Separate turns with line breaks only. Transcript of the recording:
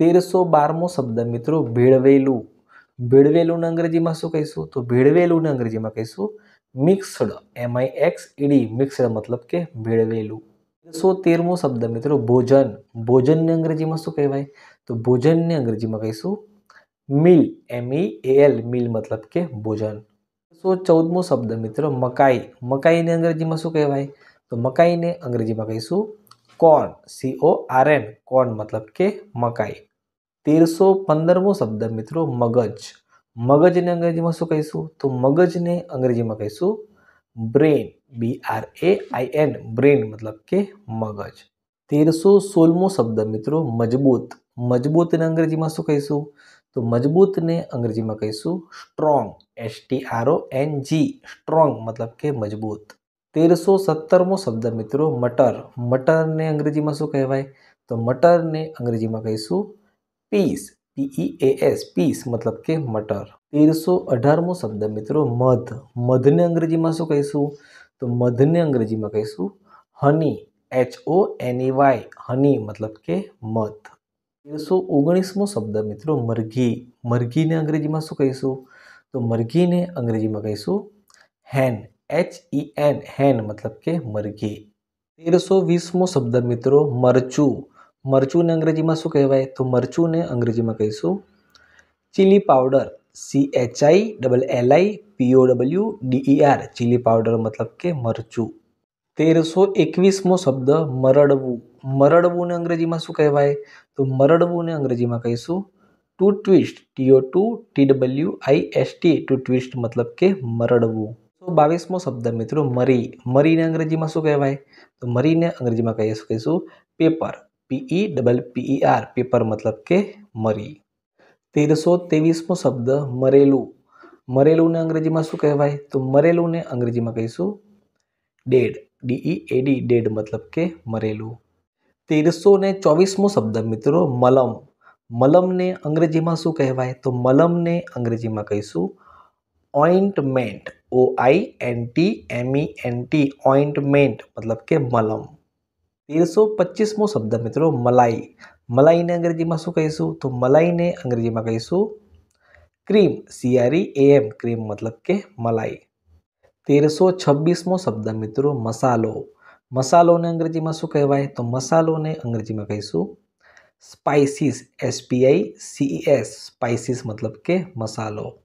शब्द मित्रों भेड़ेलू भेड़ेलू ने अंग्रेजी में शू कही तो भेड़ेलू ने अंग्रेजी में कही mixed M I X E D mixed मतलब के भेड़ेलू तेरसो शब्द मित्रों भोजन भोजन ने अंग्रेजी में शू कहवा तो भोजन ने अंग्रेजी में कही मिल एम ई एल मिल मतलब के भोजन तेरसो चौदमो शब्द मित्रों मकाई मकाई ने अंग्रेजी में शू कहवा तो मकाई ने अंग्रेजी में कही corn C O R N corn मतलब के मकाई तेर सौ पंदरमो शब्द मित्रों मगज मगज ने अंग्रेजी में शू कही तो मगज ने अंग्रेजी में कही brain B R A I N brain मतलब के मगज तेर सौ सोलमो शब्द मित्रों मजबूत मजबूत ने अंग्रेजी में शू कही तो मजबूत ने अंग्रेजी में कही strong S T R O N G strong मतलब के मजबूत તેરસો સત્તરમો શબ્દ મિત્રો મટર મટરને અંગ્રેજીમાં શું કહેવાય તો મટરને અંગ્રેજીમાં કહીશું peas P E A S peas મતલબ કે મટર તેરસો અઢારમો શબ્દ મિત્રો મધ મધને અંગ્રેજીમાં શું કહીશું તો મધને અંગ્રેજીમાં કહીશું હની એચ ઓ એની વાય હની મતલબ કે મધ તેરસો ઓગણીસમો શબ્દ મિત્રો મરઘી મરઘીને અંગ્રેજીમાં શું કહીશું તો મરઘીને અંગ્રેજીમાં કહીશું હેન एच ई एन हेन मतलब के मरघे तेरह सौ शब्द मित्रों मरचू मरचू ने अंग्रेजी में शू कहवा तो मरचू ने अंग्रेजी में कही chilli powder C H I double L I P O W D E R chilli powder मतलब के मरचू तेर सौ एक शब्द मरड़व मरड़वू ने अंग्रेजी में शू कहवा तो मरड़व ने अंग्रेजी में कही to twist T O to T W I S T to twist मतलब के मरड़वू બાવીસમો શબ્દ મિત્રો મરી મરીને અંગ્રેજીમાં શું કહેવાય તો મરીને અંગ્રેજીમાં કહીએ શું કહીશું pepper P E double P E R pepper મતલબ કે મરી તેરસો ત્રેવીસમો શબ્દ મરેલું મરેલુંને અંગ્રેજીમાં શું કહેવાય તો મરેલુંને અંગ્રેજીમાં કહીશું dead D E A D e dead મતલબ કે મરેલું તેરસો ને ચોવીસમો શબ્દ મિત્રો મલમ મલમને અંગ્રેજીમાં શું કહેવાય તો મલમને અંગ્રેજીમાં કહીશું ointment O I N T M E N T ointment मतलब के मलम तेरह सौ शब्द मित्रों मलाई मलाई ने अंग्रेजी में शू कही तो मलाई ने अंग्रेजी में कही cream C R E A M cream मतलब के मलाई तेरह सौ शब्द मित्रों मसालो मसालो ने अंग्रेजी में शू कहवाय तो मसालो ने अंग्रेजी में कही spices S P I P C S e spices मतलब के मसालों